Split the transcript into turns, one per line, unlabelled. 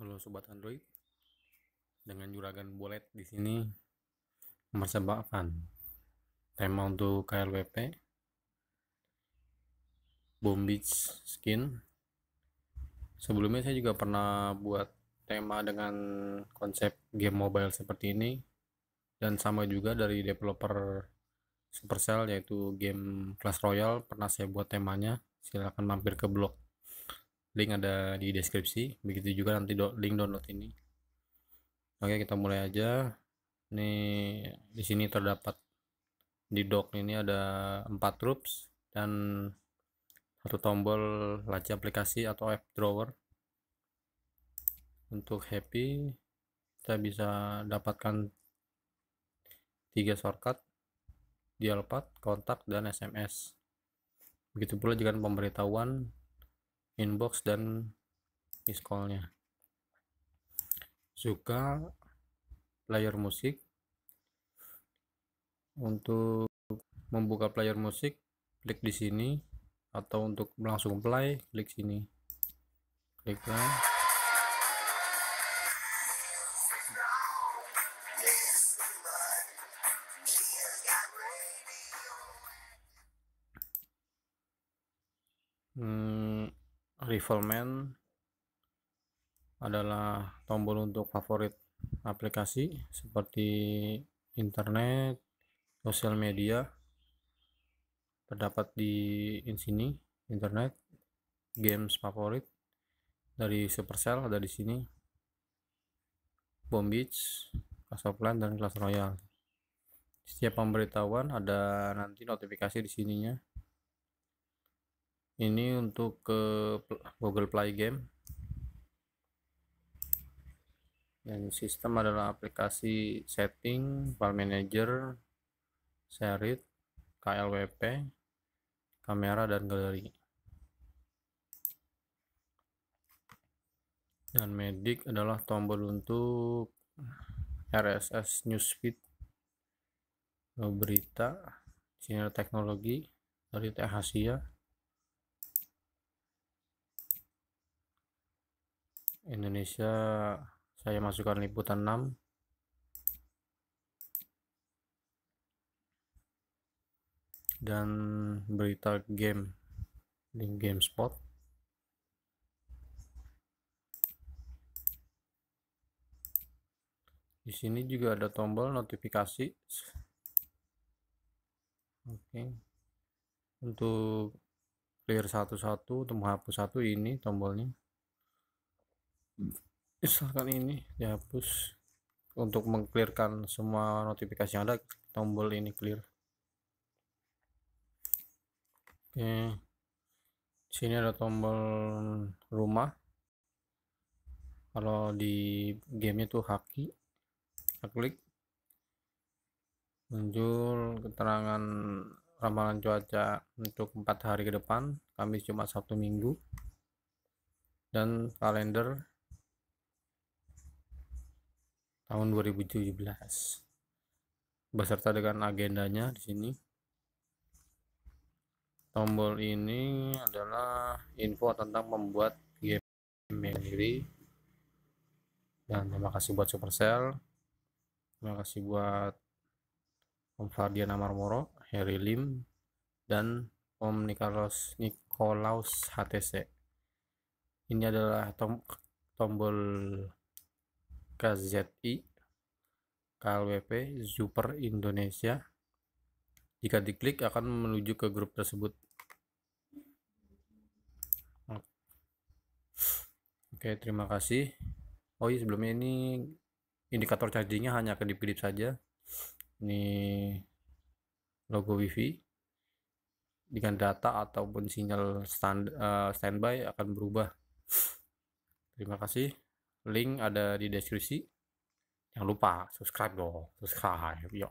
Halo sobat Android, dengan juragan bolet di sini mempersembahkan tema untuk KLWP Bomb Beach Skin. Sebelumnya saya juga pernah buat tema dengan konsep game mobile seperti ini dan sama juga dari developer Supercell yaitu game Clash Royale pernah saya buat temanya. Silahkan mampir ke blog link ada di deskripsi begitu juga nanti do link download ini oke kita mulai aja Ini di sini terdapat di dock ini ada empat troops dan satu tombol laci aplikasi atau app drawer untuk happy kita bisa dapatkan tiga shortcut dialpad kontak dan SMS begitu pula juga pemberitahuan inbox dan iskolnya juga player musik untuk membuka player musik klik di sini atau untuk langsung play klik sini klik play hmm, Rifleman adalah tombol untuk favorit aplikasi seperti internet, sosial media terdapat di in sini internet, games favorit dari Supercell ada di sini. Bomb Beach, Clash of Clans dan Clash Royale. Setiap pemberitahuan ada nanti notifikasi di sininya ini untuk ke eh, Google Play Game dan sistem adalah aplikasi setting, file manager, serit, KLWP, kamera dan galeri. Dan medik adalah tombol untuk RSS newsfeed berita, sinar teknologi dari Teh Asia Indonesia saya masukkan liputan 6 dan berita game di GameSpot di sini juga ada tombol notifikasi oke untuk clear satu-satu untuk menghapus satu ini tombolnya misalkan ini dihapus untuk mengclearkan semua notifikasi yang ada tombol ini clear oke sini ada tombol rumah kalau di gamenya tuh haki klik muncul keterangan ramalan cuaca untuk empat hari ke depan Kamis Jumat Sabtu Minggu dan kalender tahun 2017 beserta dengan agendanya di sini tombol ini adalah info tentang membuat game sendiri dan terima kasih buat Supercell terima kasih buat Om Fardian Amarmoro Harry Lim dan Om Nikolaus Nikolaus HTC ini adalah tom tombol KZI KLWP Super Indonesia. Jika diklik akan menuju ke grup tersebut. Oke, terima kasih. Oh iya, sebelumnya ini indikator chargingnya hanya akan dipilih saja. Ini logo wifi. Dengan data ataupun sinyal stand, uh, standby akan berubah. Terima kasih link ada di deskripsi jangan lupa subscribe dong subscribe yo